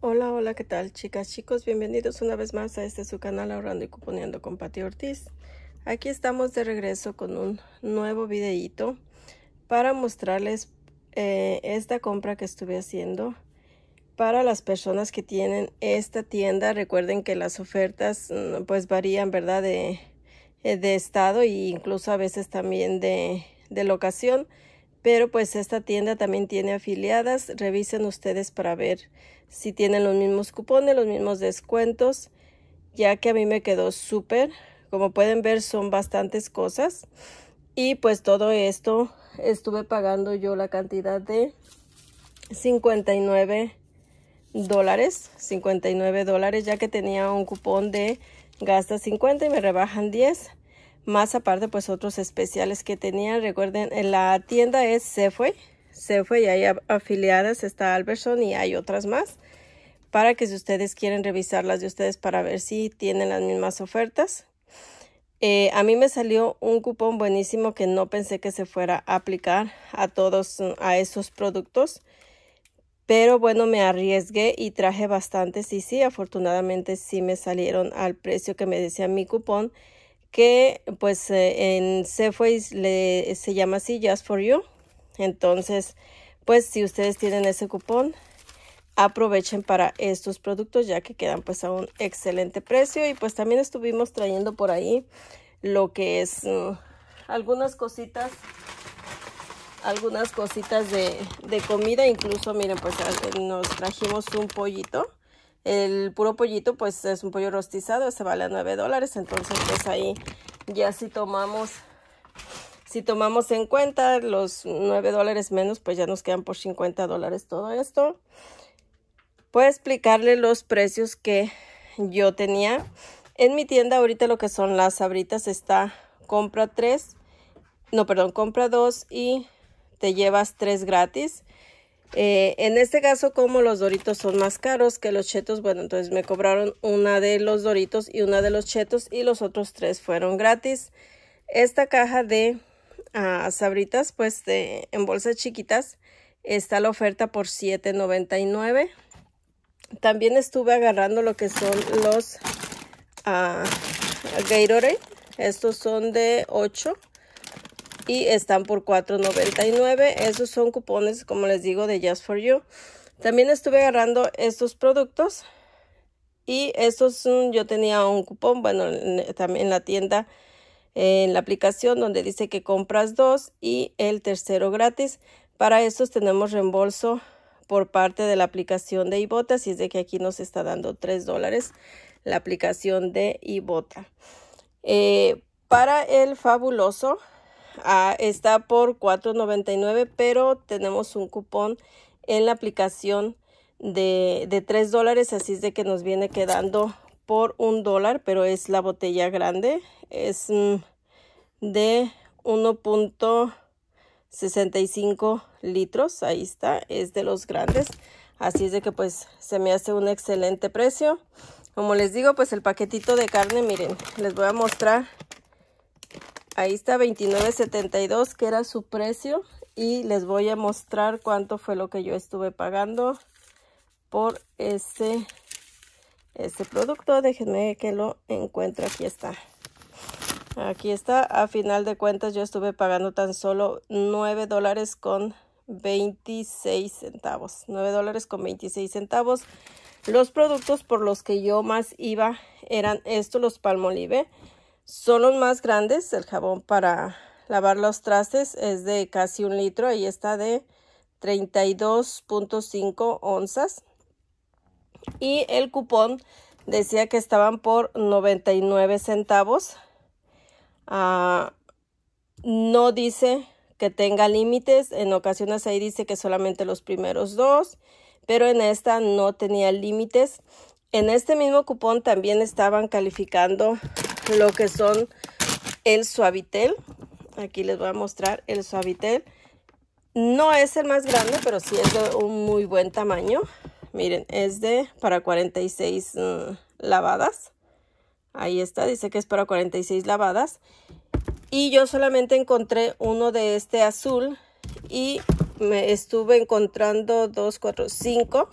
Hola, hola, ¿qué tal chicas, chicos? Bienvenidos una vez más a este su canal Ahorrando y Cuponeando con Pati Ortiz. Aquí estamos de regreso con un nuevo videíto para mostrarles eh, esta compra que estuve haciendo para las personas que tienen esta tienda. Recuerden que las ofertas mm, pues varían, ¿verdad? De, eh, de estado e incluso a veces también de, de locación. Pero pues esta tienda también tiene afiliadas. Revisen ustedes para ver si tienen los mismos cupones, los mismos descuentos, ya que a mí me quedó súper. Como pueden ver son bastantes cosas. Y pues todo esto estuve pagando yo la cantidad de 59 dólares, 59 dólares, ya que tenía un cupón de gasta 50 y me rebajan 10 más aparte pues otros especiales que tenían. Recuerden, en la tienda es se fue y hay afiliadas, está Alberson y hay otras más para que si ustedes quieren revisarlas de ustedes para ver si tienen las mismas ofertas. Eh, a mí me salió un cupón buenísimo que no pensé que se fuera a aplicar a todos a esos productos. Pero bueno, me arriesgué y traje bastantes y sí, afortunadamente sí me salieron al precio que me decía mi cupón que pues eh, en Safeways se llama así Just for You. Entonces, pues si ustedes tienen ese cupón, aprovechen para estos productos ya que quedan pues a un excelente precio y pues también estuvimos trayendo por ahí lo que es mm, algunas cositas algunas cositas de, de comida incluso miren pues nos trajimos un pollito el puro pollito, pues es un pollo rostizado, se vale a 9 dólares. Entonces, pues ahí ya si tomamos, si tomamos en cuenta los 9 dólares menos, pues ya nos quedan por 50 dólares todo esto. Puedo a explicarle los precios que yo tenía. En mi tienda ahorita lo que son las abritas está compra 3, no, perdón, compra dos y te llevas tres gratis. Eh, en este caso, como los doritos son más caros que los chetos, bueno, entonces me cobraron una de los doritos y una de los chetos y los otros tres fueron gratis. Esta caja de ah, sabritas, pues en bolsas chiquitas, está la oferta por $7.99. También estuve agarrando lo que son los ah, Gatorade. Estos son de 8 y están por $4.99. Esos son cupones, como les digo, de Just For You. También estuve agarrando estos productos y estos mm, yo tenía un cupón, bueno, eh, también en la tienda, en la aplicación donde dice que compras dos y el tercero gratis. Para estos tenemos reembolso por parte de la aplicación de Ibota, así es de que aquí nos está dando 3 dólares la aplicación de Ibota. Eh, para el fabuloso Ah, está por $4.99, pero tenemos un cupón en la aplicación de, de 3 dólares, así es de que nos viene quedando por un dólar, pero es la botella grande, es mm, de 1.65 litros, ahí está, es de los grandes, así es de que pues se me hace un excelente precio. Como les digo, pues el paquetito de carne, miren, les voy a mostrar Ahí está 29.72 que era su precio y les voy a mostrar cuánto fue lo que yo estuve pagando por ese producto. Déjenme que lo encuentre. Aquí está. Aquí está. A final de cuentas yo estuve pagando tan solo 9 dólares con 26 centavos. 9 dólares con 26 centavos. Los productos por los que yo más iba eran estos, los palmolive son los más grandes. El jabón para lavar los trastes es de casi un litro. Ahí está de 32.5 onzas. Y el cupón decía que estaban por 99 centavos. Ah, no dice que tenga límites. En ocasiones ahí dice que solamente los primeros dos, pero en esta no tenía límites. En este mismo cupón también estaban calificando lo que son el suavitel. Aquí les voy a mostrar el suavitel. No es el más grande, pero sí es de un muy buen tamaño. Miren, es de para 46 mm, lavadas. Ahí está, dice que es para 46 lavadas. Y yo solamente encontré uno de este azul y me estuve encontrando dos, 4, cinco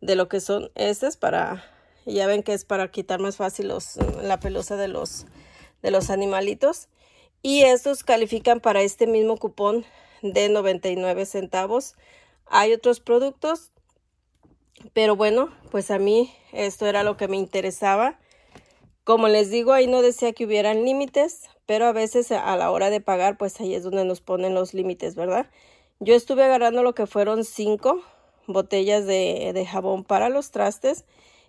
de lo que son estos para ya ven que es para quitar más fácil los, la pelusa de los, de los animalitos. Y estos califican para este mismo cupón de 99 centavos. Hay otros productos, pero bueno, pues a mí esto era lo que me interesaba. Como les digo, ahí no decía que hubieran límites, pero a veces a la hora de pagar, pues ahí es donde nos ponen los límites, ¿verdad? Yo estuve agarrando lo que fueron 5 botellas de, de jabón para los trastes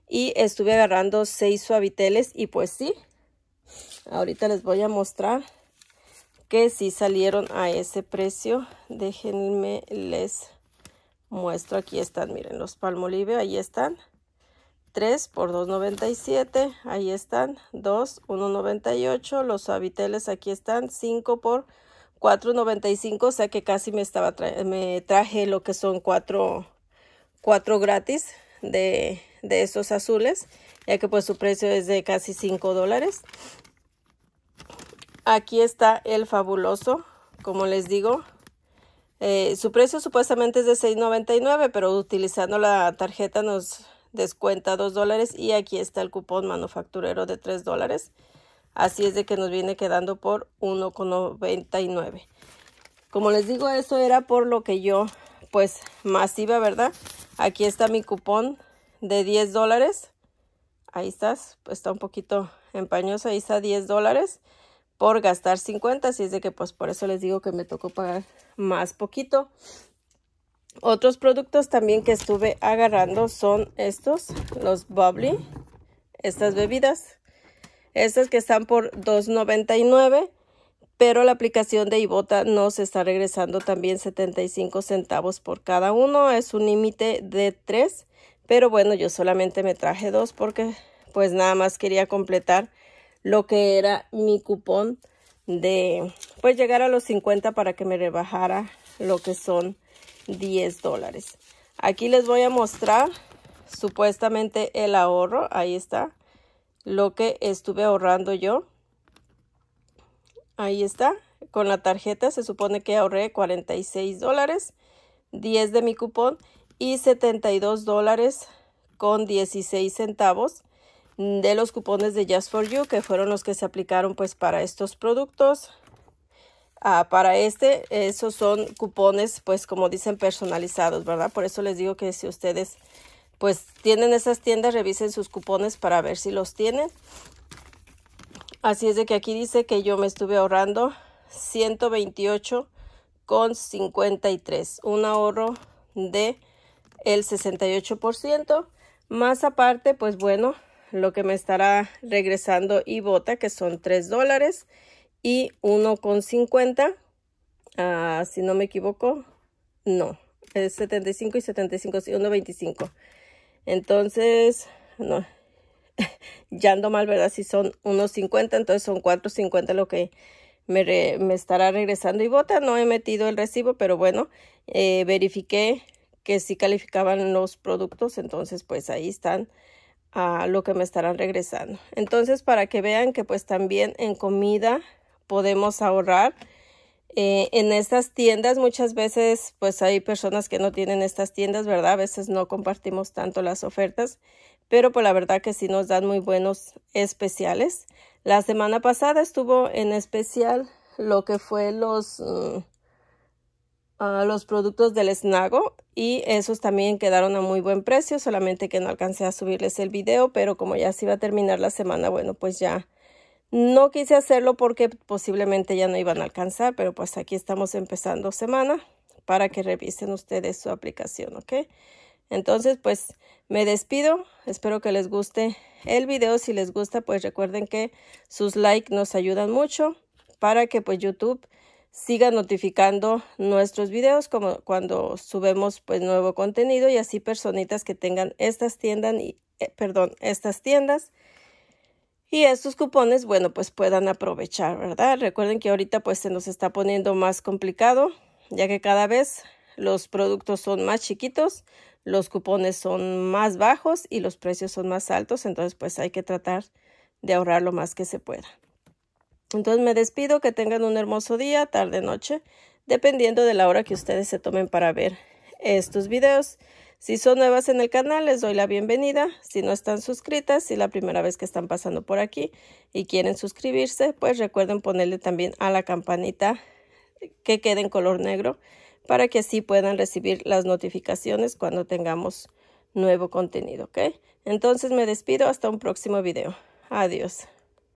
y estuve agarrando seis suaviteles y pues sí, ahorita les voy a mostrar que sí salieron a ese precio. Déjenme les muestro, aquí están, miren los palmolive, ahí están. 3 por 2.97, ahí están, 2, 1.98, los suaviteles aquí están, 5 por 4.95, o sea que casi me estaba me traje lo que son 4, 4 gratis de de esos azules, ya que pues su precio es de casi 5 dólares. Aquí está el fabuloso, como les digo. Eh, su precio supuestamente es de $6.99, pero utilizando la tarjeta nos descuenta 2 dólares y aquí está el cupón manufacturero de 3 dólares. Así es de que nos viene quedando por 1,99. Como les digo, eso era por lo que yo pues masiva, ¿verdad? Aquí está mi cupón de 10 dólares. Ahí estás, está un poquito empañosa, ahí está 10 dólares por gastar 50, así es de que pues por eso les digo que me tocó pagar más poquito. Otros productos también que estuve agarrando son estos, los Bubbly, estas bebidas. Estas que están por $2.99, pero la aplicación de Ibota nos está regresando también 75 centavos por cada uno. Es un límite de 3, pero bueno, yo solamente me traje dos porque pues nada más quería completar lo que era mi cupón de pues llegar a los 50 para que me rebajara lo que son 10 dólares. Aquí les voy a mostrar supuestamente el ahorro. Ahí está. Lo que estuve ahorrando yo. Ahí está. Con la tarjeta se supone que ahorré 46 dólares. 10 de mi cupón y 72 dólares con 16 centavos de los cupones de Just for You que fueron los que se aplicaron pues para estos productos. Ah, para este, esos son cupones pues como dicen personalizados, ¿verdad? Por eso les digo que si ustedes pues tienen esas tiendas, revisen sus cupones para ver si los tienen. Así es de que aquí dice que yo me estuve ahorrando 128 con 53, un ahorro de el 68%, más aparte, pues bueno, lo que me estará regresando y bota, que son 3 dólares y 1,50, ah, si no me equivoco, no, es 75 y 75, sí, 1,25. Entonces, no, ya ando mal, ¿verdad? Si son 1.50, entonces son 4.50 lo que me, estará regresando. Y bota, no he metido el recibo, pero bueno, eh, verifiqué que sí calificaban los productos, entonces pues ahí están a lo que me estarán regresando. Entonces para que vean que pues también en comida podemos ahorrar. Eh, en estas tiendas muchas veces pues hay personas que no tienen estas tiendas, ¿verdad? A veces no compartimos tanto las ofertas, pero pues la verdad que sí nos dan muy buenos especiales. La semana pasada estuvo en especial lo que fue los... Mm, los productos del Snago y esos también quedaron a muy buen precio, solamente que no alcancé a subirles el video, pero como ya se iba a terminar la semana, bueno, pues ya no quise hacerlo porque posiblemente ya no iban a alcanzar, pero pues aquí estamos empezando semana para que revisen ustedes su aplicación, ¿ok? Entonces, pues me despido. Espero que les guste el video. Si les gusta, pues recuerden que sus likes nos ayudan mucho para que pues YouTube sigan notificando nuestros videos como cuando subemos pues nuevo contenido y así personitas que tengan estas tiendas y eh, perdón estas tiendas y estos cupones bueno pues puedan aprovechar verdad recuerden que ahorita pues se nos está poniendo más complicado ya que cada vez los productos son más chiquitos los cupones son más bajos y los precios son más altos entonces pues hay que tratar de ahorrar lo más que se pueda entonces me despido, que tengan un hermoso día, tarde, noche, dependiendo de la hora que ustedes se tomen para ver estos videos. Si son nuevas en el canal, les doy la bienvenida. Si no están suscritas, si la primera vez que están pasando por aquí y quieren suscribirse, pues recuerden ponerle también a la campanita que quede en color negro para que así puedan recibir las notificaciones cuando tengamos nuevo contenido, ¿ok? Entonces me despido hasta un próximo video. Adiós.